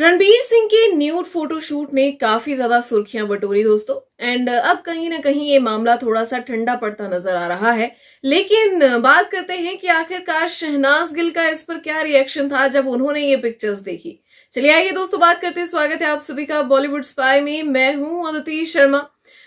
रणबीर सिंह के nude photoshoot ने काफी ज्यादा सुर्खियां बटोरी दोस्तों एंड uh, अब कहीं ना कहीं ये मामला थोड़ा सा ठंडा पड़ता नजर आ रहा है लेकिन uh, बात करते हैं कि आखिरकार शहनाज गिल का इस पर क्या रिएक्शन था जब उन्होंने ये पिक्चर्स देखी चलिए आइए दोस्तों बात करते हैं स्वागत है आप सभी का बॉलीवुड स्पाई में मैं हूं अदिति शर्मा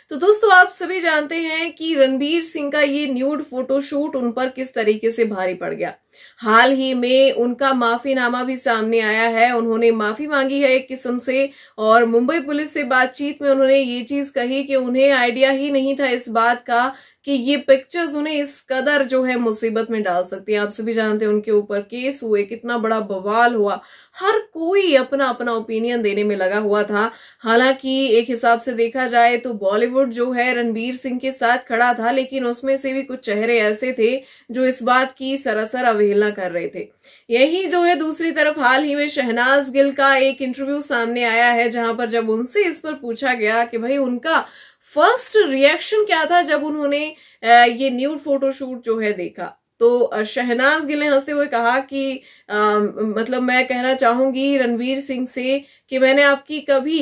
तो दोस्तों आप सभी जानते हैं कि रणबीर सिंह का ये न्यूड फोटोशूट उन पर किस तरीके से भारी पड़ गया हाल ही में उनका माफीनामा भी सामने आया है उन्होंने माफी मांगी है एक किस्म से और मुंबई पुलिस से बातचीत में उन्होंने ये चीज कही कि उन्हें आइडिया ही नहीं था इस बात का कि ये पिक्चर्स उन्हें इस कदर जो है मुसीबत में डाल सकती है आप सभी जानते हैं उनके ऊपर केस हुए कितना बड़ा बवाल हुआ हर कोई अपना अपना ओपिनियन देने में लगा हुआ था हालांकि एक हिसाब से देखा जाए तो बॉलीवुड जो है रणबीर सिंह के साथ खड़ा था लेकिन उसमें से भी कुछ चेहरे ऐसे थे जो इस बात की सरासर अवहेलना कर रहे थे यही जो है दूसरी तरफ हाल ही में शहनाज गिल का एक इंटरव्यू सामने आया है जहां पर जब उनसे इस पर पूछा गया कि भाई उनका फर्स्ट रिएक्शन क्या था जब उन्होंने ये न्यूड फोटोशूट जो है देखा तो शहनाज गिल ने हंसते हुए कहा कि आ, मतलब मैं कहना चाहूंगी रणवीर सिंह से कि मैंने आपकी कभी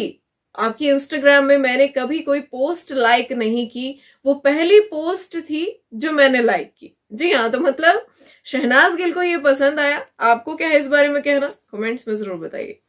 आपकी इंस्टाग्राम में मैंने कभी कोई पोस्ट लाइक नहीं की वो पहली पोस्ट थी जो मैंने लाइक की जी हाँ तो मतलब शहनाज गिल को ये पसंद आया आपको क्या है इस बारे में कहना कमेंट्स में जरूर बताइए